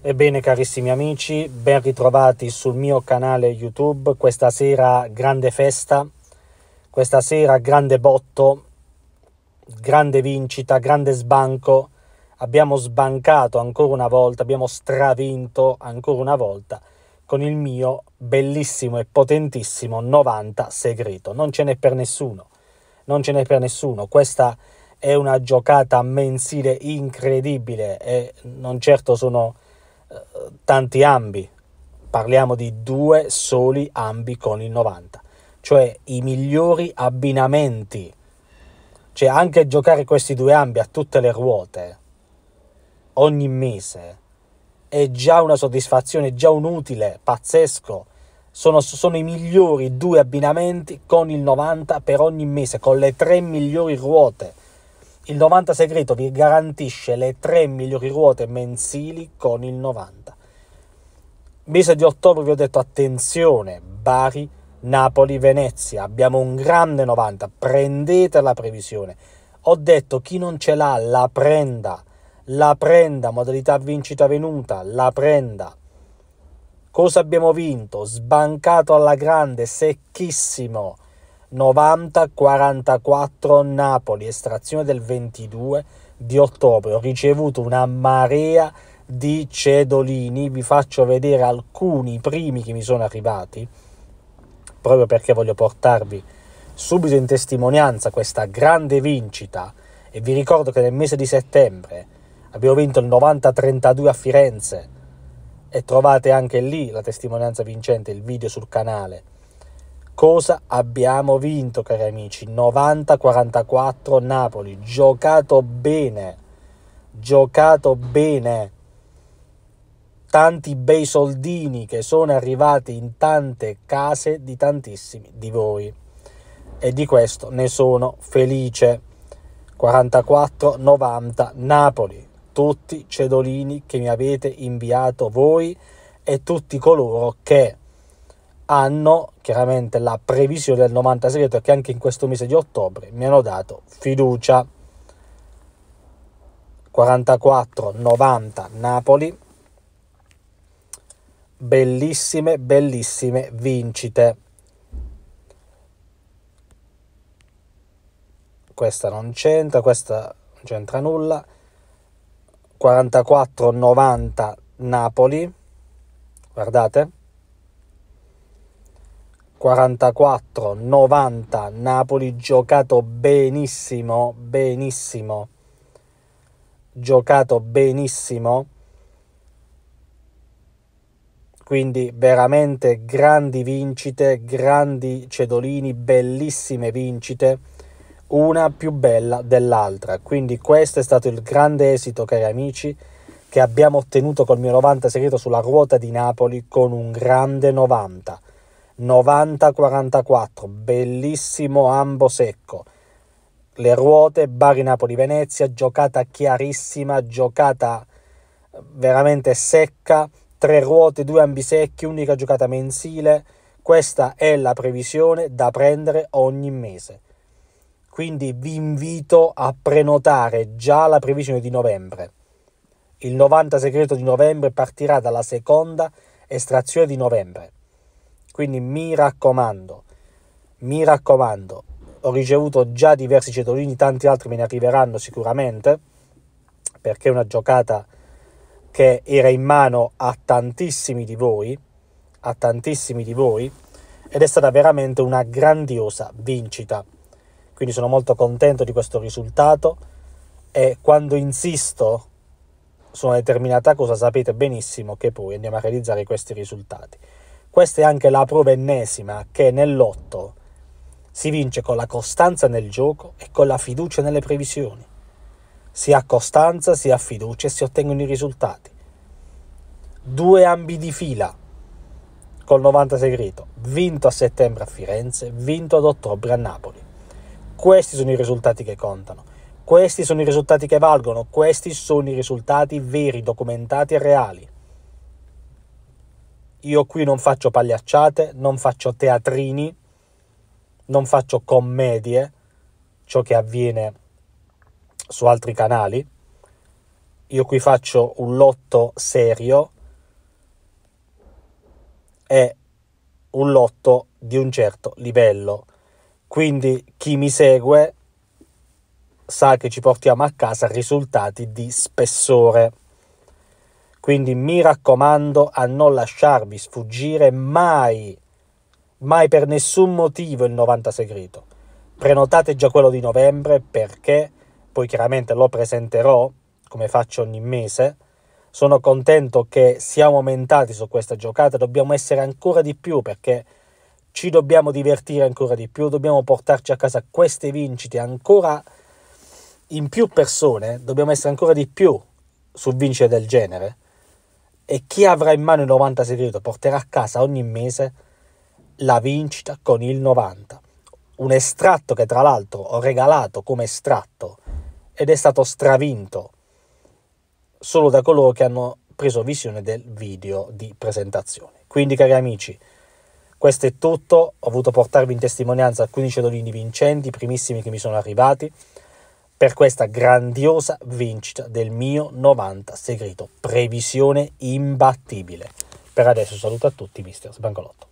Ebbene carissimi amici, ben ritrovati sul mio canale YouTube. Questa sera grande festa, questa sera grande botto, grande vincita, grande sbanco. Abbiamo sbancato ancora una volta, abbiamo stravinto ancora una volta con il mio bellissimo e potentissimo 90 segreto. Non ce n'è per nessuno, non ce n'è per nessuno. Questa è una giocata mensile incredibile e non certo sono tanti ambi, parliamo di due soli ambi con il 90, cioè i migliori abbinamenti, cioè anche giocare questi due ambi a tutte le ruote ogni mese è già una soddisfazione, è già un utile pazzesco. Sono, sono, i migliori due abbinamenti con il 90 per ogni mese, con le tre migliori ruote. Il 90 segreto vi garantisce le 3 migliori ruote mensili con il 90. Mese di ottobre vi ho detto attenzione, Bari, Napoli, Venezia, abbiamo un grande 90, prendete la previsione. Ho detto chi non ce l'ha la prenda, la prenda, modalità vincita venuta, la prenda. Cosa abbiamo vinto? Sbancato alla grande, secchissimo. 9044 Napoli, estrazione del 22 di ottobre. Ho ricevuto una marea di cedolini, vi faccio vedere alcuni primi che mi sono arrivati, proprio perché voglio portarvi subito in testimonianza questa grande vincita e vi ricordo che nel mese di settembre abbiamo vinto il 90-32 a Firenze e trovate anche lì la testimonianza vincente, il video sul canale cosa abbiamo vinto, cari amici. 90-44 Napoli, giocato bene, giocato bene. Tanti bei soldini che sono arrivati in tante case di tantissimi di voi. E di questo ne sono felice. 44-90 Napoli. Tutti cedolini che mi avete inviato voi e tutti coloro che hanno chiaramente la previsione del 90 segreto che anche in questo mese di ottobre mi hanno dato fiducia. 44-90 Napoli, bellissime, bellissime vincite. Questa non c'entra, questa non c'entra nulla. 44-90 Napoli, guardate 44 90 Napoli giocato benissimo benissimo giocato benissimo quindi veramente grandi vincite grandi cedolini bellissime vincite una più bella dell'altra quindi questo è stato il grande esito cari amici che abbiamo ottenuto col mio 90 segreto sulla ruota di Napoli con un grande 90 90-44, bellissimo ambo secco. Le ruote, Bari Napoli Venezia, giocata chiarissima, giocata eh, veramente secca, tre ruote, due ambisecchi, unica giocata mensile. Questa è la previsione da prendere ogni mese. Quindi vi invito a prenotare già la previsione di novembre. Il 90 segreto di novembre partirà dalla seconda estrazione di novembre. Quindi mi raccomando, mi raccomando, ho ricevuto già diversi cetolini, tanti altri me ne arriveranno sicuramente, perché è una giocata che era in mano a tantissimi di voi, a tantissimi di voi, ed è stata veramente una grandiosa vincita. Quindi sono molto contento di questo risultato e quando insisto su una determinata cosa sapete benissimo che poi andiamo a realizzare questi risultati. Questa è anche la prova ennesima che nell'otto si vince con la costanza nel gioco e con la fiducia nelle previsioni. Si ha costanza, si ha fiducia e si ottengono i risultati. Due ambi di fila col 90 segreto, vinto a settembre a Firenze, vinto ad ottobre a Napoli. Questi sono i risultati che contano, questi sono i risultati che valgono, questi sono i risultati veri, documentati e reali. Io qui non faccio pagliacciate, non faccio teatrini, non faccio commedie, ciò che avviene su altri canali. Io qui faccio un lotto serio e un lotto di un certo livello. Quindi chi mi segue sa che ci portiamo a casa risultati di spessore. Quindi mi raccomando a non lasciarvi sfuggire mai, mai per nessun motivo il 90 segreto. Prenotate già quello di novembre perché poi chiaramente lo presenterò come faccio ogni mese. Sono contento che siamo aumentati su questa giocata, dobbiamo essere ancora di più perché ci dobbiamo divertire ancora di più, dobbiamo portarci a casa queste vincite ancora in più persone, dobbiamo essere ancora di più su vincite del genere e chi avrà in mano il 90 segreto porterà a casa ogni mese la vincita con il 90. Un estratto che tra l'altro ho regalato come estratto ed è stato stravinto solo da coloro che hanno preso visione del video di presentazione. Quindi cari amici, questo è tutto, ho voluto portarvi in testimonianza 15 dolini vincenti, primissimi che mi sono arrivati per questa grandiosa vincita del mio 90 segreto. Previsione imbattibile. Per adesso saluto a tutti, Mr. Sbangolotto.